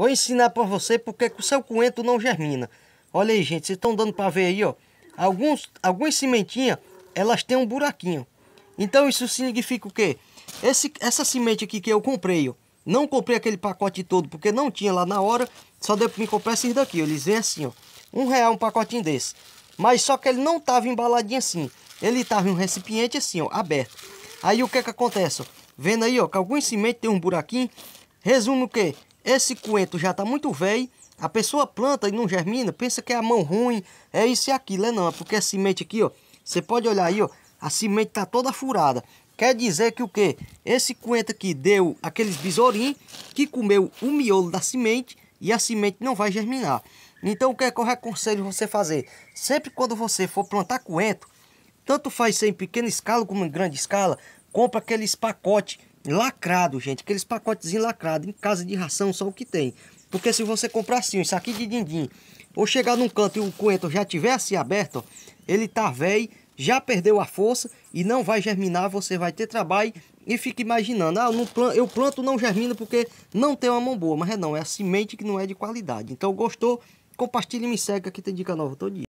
Vou ensinar para você porque o seu coentro não germina. Olha aí, gente, vocês estão dando para ver aí, ó. Alguns, algumas sementinhas, elas têm um buraquinho. Então isso significa o quê? Esse, essa semente aqui que eu comprei, ó. Não comprei aquele pacote todo, porque não tinha lá na hora. Só deu para me comprar esses daqui, ó. Eles vêm assim, ó. Um real um pacotinho desse. Mas só que ele não tava embaladinho assim. Ele tava em um recipiente assim, ó, aberto. Aí o que que acontece, ó? Vendo aí, ó, que algumas sementes tem um buraquinho. Resumo o quê? esse coentro já está muito velho, a pessoa planta e não germina, pensa que é a mão ruim, é isso e aquilo, é não, é porque a é semente aqui, ó, você pode olhar aí, ó, a semente está toda furada. Quer dizer que o quê? Esse coentro aqui deu aqueles besourinhos que comeu o miolo da semente e a semente não vai germinar. Então, o que é que eu aconselho você fazer? Sempre quando você for plantar coentro, tanto faz ser em pequena escala como em grande escala, compra aqueles pacotes lacrado, gente. Aqueles pacotezinhos lacrados. Em casa de ração, só o que tem. Porque se você comprar assim, um saquinho de dindim, ou chegar num canto e o coentro já tiver assim aberto, ele tá velho, já perdeu a força e não vai germinar, você vai ter trabalho e fica imaginando, ah, eu, planto, eu planto, não germina porque não tem uma mão boa, mas é não, é a semente que não é de qualidade. Então gostou? Compartilhe e me segue, aqui tem dica nova todo dia.